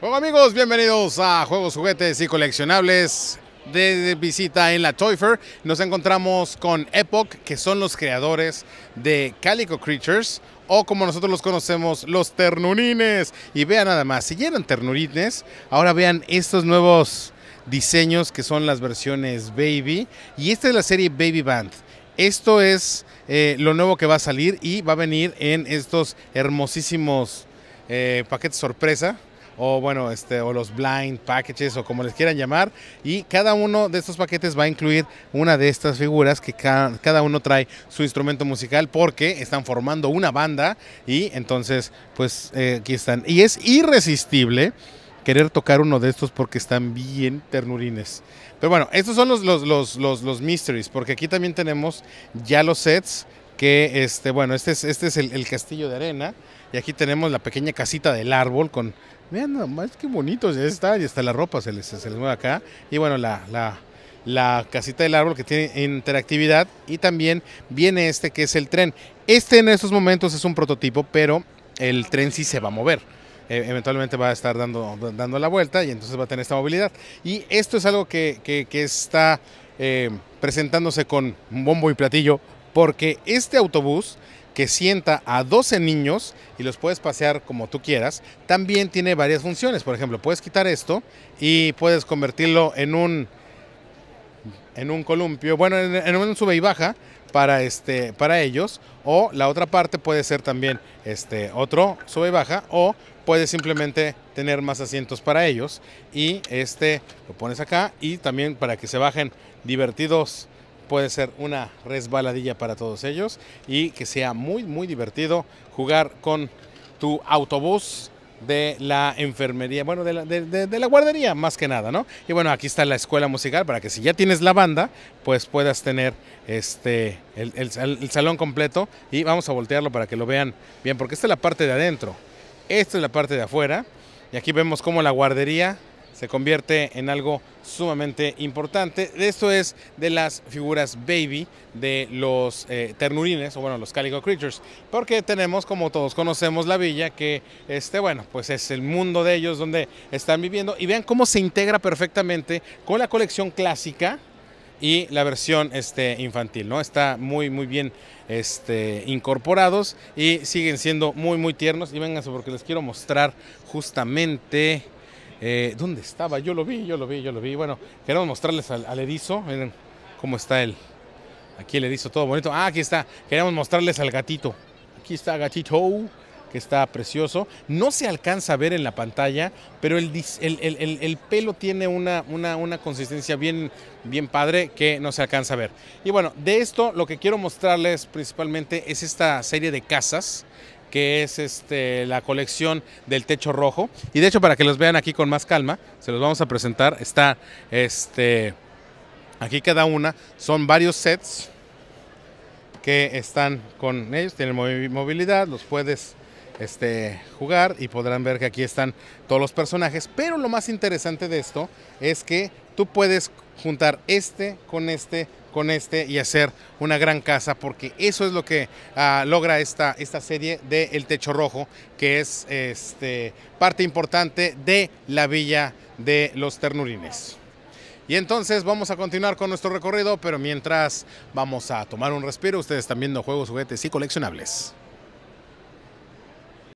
¡Hola amigos, bienvenidos a Juegos, Juguetes y Coleccionables de visita en la Toy Fair. Nos encontramos con Epoch, que son los creadores de Calico Creatures, o como nosotros los conocemos, los ternurines. Y vean nada más, si eran ternurines, ahora vean estos nuevos diseños que son las versiones Baby. Y esta es la serie Baby Band. Esto es eh, lo nuevo que va a salir y va a venir en estos hermosísimos eh, paquetes sorpresa o bueno, este, o los blind packages o como les quieran llamar. Y cada uno de estos paquetes va a incluir una de estas figuras que cada uno trae su instrumento musical porque están formando una banda y entonces pues eh, aquí están. Y es irresistible querer tocar uno de estos porque están bien ternurines. Pero bueno, estos son los, los, los, los mysteries, porque aquí también tenemos ya los sets que este, bueno, este es, este es el, castillo de arena y aquí tenemos la pequeña casita del árbol con, vean nomás qué bonito ya está, y está la ropa se les, mueve acá y bueno, la, la, casita del árbol que tiene interactividad y también viene este que es el tren. Este en estos momentos es un prototipo, pero el tren sí se va a mover e, eventualmente va a estar dando, dando la vuelta y entonces va a tener esta movilidad. Y esto es algo que, está eh, presentándose con bombo y platillo porque este autobús que sienta a 12 niños y los puedes pasear como tú quieras, también tiene varias funciones. Por ejemplo, puedes quitar esto y puedes convertirlo en un en un columpio, bueno, en, un sube y baja para este para ellos o la otra parte puede ser también este otro sube y baja o puedes simplemente tener más asientos para ellos y este lo pones acá y también para que se bajen divertidos puede ser una resbaladilla para todos ellos y que sea muy, muy divertido jugar con tu autobús de la enfermería, bueno, de la, la, guardería más que nada, ¿no? Y bueno, aquí está la escuela musical para que si ya tienes la banda, pues puedas tener este, el, el salón completo y vamos a voltearlo para que lo vean bien, porque esta es la parte de adentro, esta es la parte de afuera y aquí vemos como la guardería se convierte en algo sumamente importante. Esto es de las figuras baby de los eh, ternurines, o bueno, los calico creatures, porque tenemos, como todos conocemos, la villa, que este, bueno, pues es el mundo de ellos donde están viviendo. Y vean cómo se integra perfectamente con la colección clásica y la versión este, infantil, ¿no? Está muy, muy bien este, incorporados y siguen siendo muy, muy tiernos. Y vénganse porque les quiero mostrar justamente eh, ¿Dónde estaba? Yo lo vi, yo lo vi, yo lo vi. Bueno, queremos mostrarles al, edizo Miren cómo está él. Aquí el erizo todo bonito. Ah, aquí está. Queremos mostrarles al gatito. Aquí está gatito, que está precioso. No se alcanza a ver en la pantalla, pero el, el, pelo tiene una, una, consistencia bien, bien padre que no se alcanza a ver. Y bueno, de esto lo que quiero mostrarles principalmente es esta serie de casas que es este, la colección del techo rojo. Y de hecho, para que los vean aquí con más calma, se los vamos a presentar. Está este, aquí cada una, son varios sets que están con ellos, tienen movilidad, los puedes este, jugar y podrán ver que aquí están todos los personajes. Pero lo más interesante de esto es que tú puedes juntar este con este con este y hacer una gran casa porque eso es lo que ah, logra esta, esta serie de El Techo Rojo que es este, parte importante de la villa de los ternurines. Y entonces vamos a continuar con nuestro recorrido, pero mientras vamos a tomar un respiro, ustedes están viendo juegos, juguetes y coleccionables.